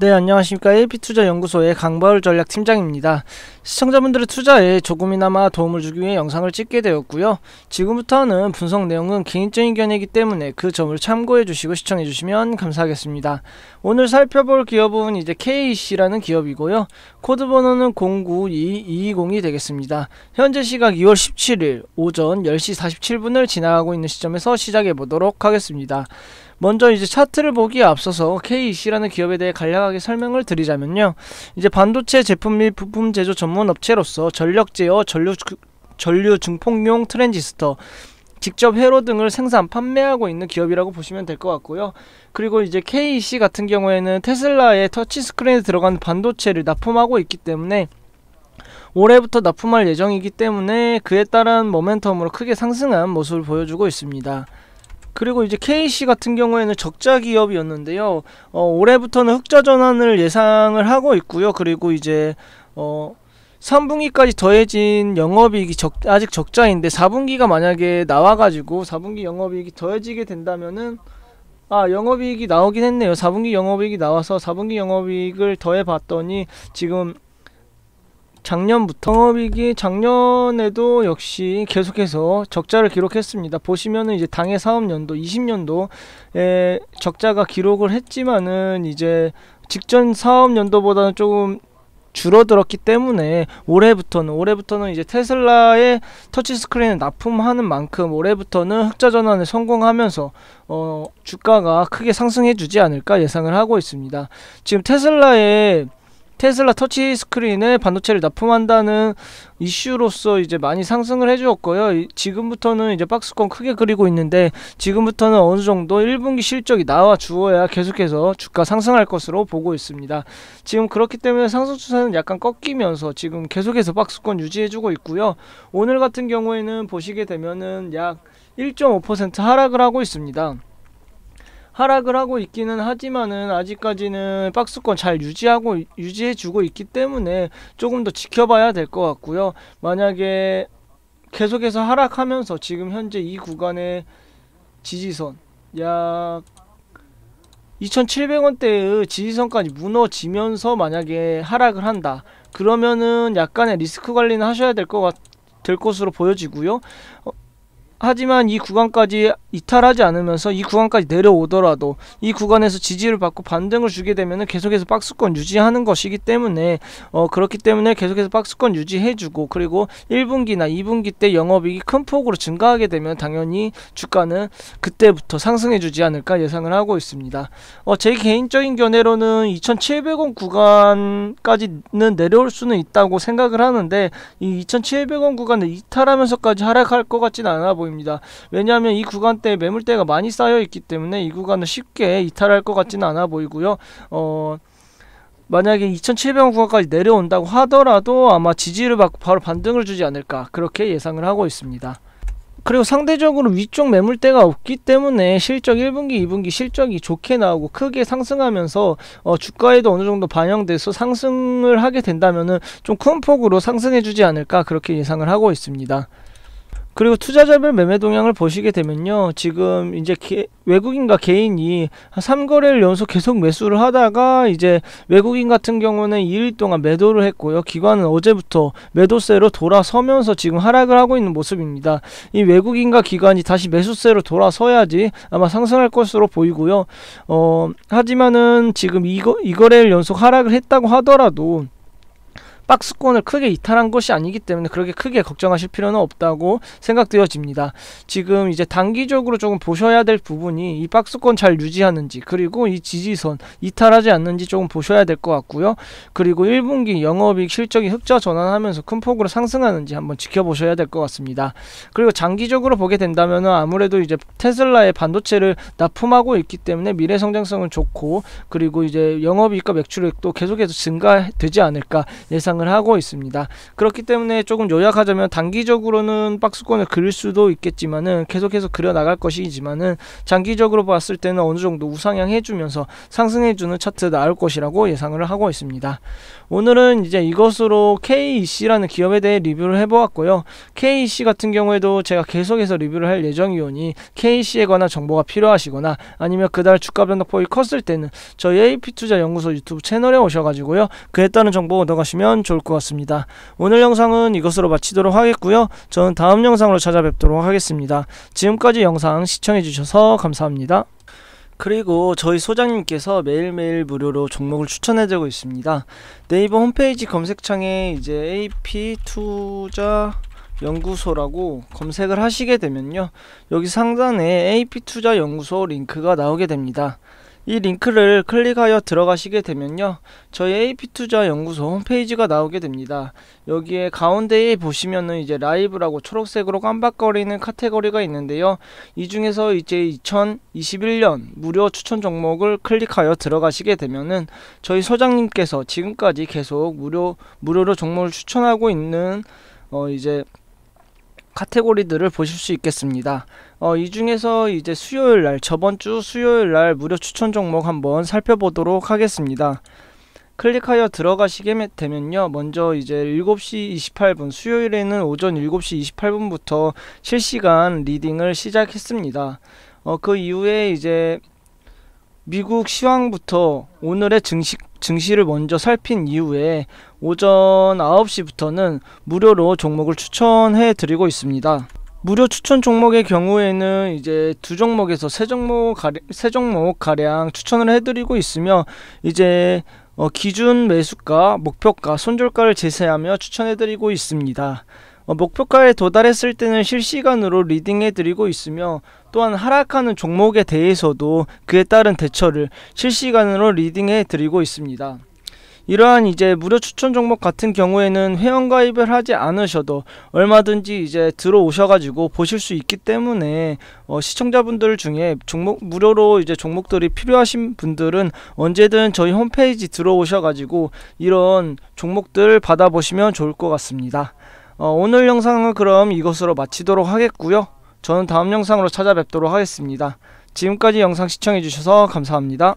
네, 안녕하십니까. AP투자연구소의 강바울 전략팀장입니다. 시청자분들의 투자에 조금이나마 도움을 주기 위해 영상을 찍게 되었고요. 지금부터는 분석 내용은 개인적인 견해이기 때문에 그 점을 참고해 주시고 시청해 주시면 감사하겠습니다. 오늘 살펴볼 기업은 이제 KC라는 기업이고요. 코드 번호는 092220이 되겠습니다. 현재 시각 2월 17일 오전 10시 47분을 지나가고 있는 시점에서 시작해 보도록 하겠습니다. 먼저 이제 차트를 보기에 앞서서 KEC라는 기업에 대해 간략하게 설명을 드리자면요. 이제 반도체 제품 및 부품 제조 전문 업체로서 전력 제어, 전류 전류 증폭용 트랜지스터, 직접 회로 등을 생산 판매하고 있는 기업이라고 보시면 될 것 같고요. 그리고 이제 KEC 같은 경우에는 테슬라의 터치 스크린에 들어간 반도체를 납품하고 있기 때문에 올해부터 납품할 예정이기 때문에 그에 따른 모멘텀으로 크게 상승한 모습을 보여주고 있습니다. 그리고 이제 KC 같은 경우에는 적자 기업이었는데요. 어, 올해부터는 흑자 전환을 예상을 하고 있고요. 그리고 이제 어 3분기까지 더해진 영업이익이 적, 아직 적자인데 4분기가 만약에 나와가지고 4분기 영업이익이 더해지게 된다면은 아 영업이익이 나오긴 했네요 4분기 영업이익이 나와서 4분기 영업이익을 더해봤더니 지금 작년부터 영업이익이 작년에도 역시 계속해서 적자를 기록했습니다. 보시면은 이제 당해 사업년도 20년도에 적자가 기록을 했지만은 이제 직전 사업연도보다는 조금 줄어들었기 때문에 올해부터는 올해부터는 이제 테슬라의 터치스크린을 납품하는 만큼 올해부터는 흑자 전환에 성공하면서 어, 주가가 크게 상승해 주지 않을까 예상을 하고 있습니다. 지금 테슬라의 테슬라 터치 스크린에 반도체를 납품한다는 이슈로서 이제 많이 상승을 해주었고요. 지금부터는 이제 박스권 크게 그리고 있는데 지금부터는 어느 정도 1분기 실적이 나와 주어야 계속해서 주가 상승할 것으로 보고 있습니다. 지금 그렇기 때문에 상승 추세는 약간 꺾이면서 지금 계속해서 박스권 유지해주고 있고요. 오늘 같은 경우에는 보시게 되면은 약 1.5% 하락을 하고 있습니다. 하락을 하고 있기는 하지만은 아직까지는 박스권 잘 유지하고 유지해주고 있기 때문에 조금 더 지켜봐야 될 것 같고요. 만약에 계속해서 하락하면서 지금 현재 이 구간의 지지선 약 2,700원대의 지지선까지 무너지면서 만약에 하락을 한다. 그러면은 약간의 리스크 관리는 하셔야 될 것 같, 될 것으로 보여지고요. 어, 하지만 이 구간까지 이탈하지 않으면서 이 구간까지 내려오더라도 이 구간에서 지지를 받고 반등을 주게 되면 계속해서 박스권 유지하는 것이기 때문에 어 그렇기 때문에 계속해서 박스권 유지해주고 그리고 1분기나 2분기 때 영업이익이 큰 폭으로 증가하게 되면 당연히 주가는 그때부터 상승해주지 않을까 예상을 하고 있습니다. 어제 개인적인 견해로는 2,700원 구간까지는 내려올 수는 있다고 생각을 하는데 이 2,700원 구간을 이탈하면서까지 하락할 것 같지는 않아 보입니다. 왜냐하면 이 구간 가격대에 매물대가 많이 쌓여 있기 때문에 이 구간은 쉽게 이탈할 것 같지는 않아 보이고요. 어, 만약에 2,700원 구간까지 내려온다고 하더라도 아마 지지를 받고 바로 반등을 주지 않을까 그렇게 예상을 하고 있습니다. 그리고 상대적으로 위쪽 매물대가 없기 때문에 실적 1분기, 2분기 실적이 좋게 나오고 크게 상승하면서 어, 주가에도 어느 정도 반영돼서 상승을 하게 된다면은 좀 큰 폭으로 상승해주지 않을까 그렇게 예상을 하고 있습니다. 그리고 투자자별 매매 동향을 보시게 되면요. 지금 이제 개, 외국인과 개인이 3거래를 연속 계속 매수를 하다가 이제 외국인 같은 경우는 2일 동안 매도를 했고요. 기관은 어제부터 매도세로 돌아서면서 지금 하락을 하고 있는 모습입니다. 이 외국인과 기관이 다시 매수세로 돌아서야지 아마 상승할 것으로 보이고요. 어, 하지만은 지금 이거, 이 거래를 연속 하락을 했다고 하더라도 박스권을 크게 이탈한 것이 아니기 때문에 그렇게 크게 걱정하실 필요는 없다고 생각되어집니다. 지금 이제 단기적으로 조금 보셔야 될 부분이 이 박스권 잘 유지하는지 그리고 이 지지선 이탈하지 않는지 조금 보셔야 될 것 같고요. 그리고 1분기 영업이익 실적이 흑자 전환하면서 큰 폭으로 상승하는지 한번 지켜보셔야 될 것 같습니다. 그리고 장기적으로 보게 된다면 아무래도 이제 테슬라의 반도체를 납품하고 있기 때문에 미래 성장성은 좋고 그리고 이제 영업이익과 매출액도 계속해서 증가되지 않을까 예상 예상을 하고 있습니다. 그렇기 때문에 조금 요약하자면 단기적으로는 박스권을 그릴 수도 있겠지만은 계속해서 그려 나갈 것이지만은 장기적으로 봤을 때는 어느 정도 우상향 해주면서 상승해주는 차트 나올 것이라고 예상을 하고 있습니다. 오늘은 이제 이것으로 KEC라는 기업에 대해 리뷰를 해보았고요. KEC 같은 경우에도 제가 계속해서 리뷰를 할 예정이오니 KEC에 관한 정보가 필요하시거나 아니면 그달 주가 변동폭이 컸을 때는 저희 AP투자연구소 유튜브 채널에 오셔가지고요. 그에 따른 정보 얻어가시면 좋을 것 같습니다. 오늘 영상은 이것으로 마치도록 하겠고요. 저는 다음 영상으로 찾아뵙도록 하겠습니다. 지금까지 영상 시청해주셔서 감사합니다. 그리고 저희 소장님께서 매일매일 무료로 종목을 추천해드리고 있습니다. 네이버 홈페이지 검색창에 이제 AP 투자 연구소라고 검색을 하시게 되면요. 여기 상단에 AP 투자 연구소 링크가 나오게 됩니다. 이 링크를 클릭하여 들어가시게 되면요 저희 AP투자 연구소 홈페이지가 나오게 됩니다 여기에 가운데에 보시면은 이제 라이브라고 초록색으로 깜박거리는 카테고리가 있는데요 이 중에서 이제 2021년 무료 추천 종목을 클릭하여 들어가시게 되면은 저희 소장님께서 지금까지 계속 무료 무료로 종목을 추천하고 있는 어 이제 카테고리들을 보실 수 있겠습니다. 어, 이 중에서 이제 수요일 날, 저번 주 수요일 날 무료 추천 종목 한번 살펴보도록 하겠습니다. 클릭하여 들어가시게 되면요. 먼저 이제 7시 28분, 수요일에는 오전 7시 28분부터 실시간 리딩을 시작했습니다. 어, 그 이후에 이제 미국 시황부터 오늘의 증시 증시를 먼저 살핀 이후에 오전 9시부터는 무료로 종목을 추천해 드리고 있습니다. 무료 추천 종목의 경우에는 이제 두 종목에서 세 종목 가량, 세 종목 가량 추천을 해드리고 있으며 이제 어, 기준 매수가, 목표가, 손절가를 제시하며 추천해드리고 있습니다. 어, 목표가에 도달했을 때는 실시간으로 리딩해드리고 있으며 또한 하락하는 종목에 대해서도 그에 따른 대처를 실시간으로 리딩해드리고 있습니다. 이러한 이제 무료 추천 종목 같은 경우에는 회원 가입을 하지 않으셔도 얼마든지 이제 들어오셔가지고 보실 수 있기 때문에 어, 시청자분들 중에 종목 무료로 이제 종목들이 필요하신 분들은 언제든 저희 홈페이지 들어오셔가지고 이런 종목들 받아보시면 좋을 것 같습니다. 어, 오늘 영상은 그럼 이것으로 마치도록 하겠고요. 저는 다음 영상으로 찾아뵙도록 하겠습니다. 지금까지 영상 시청해주셔서 감사합니다.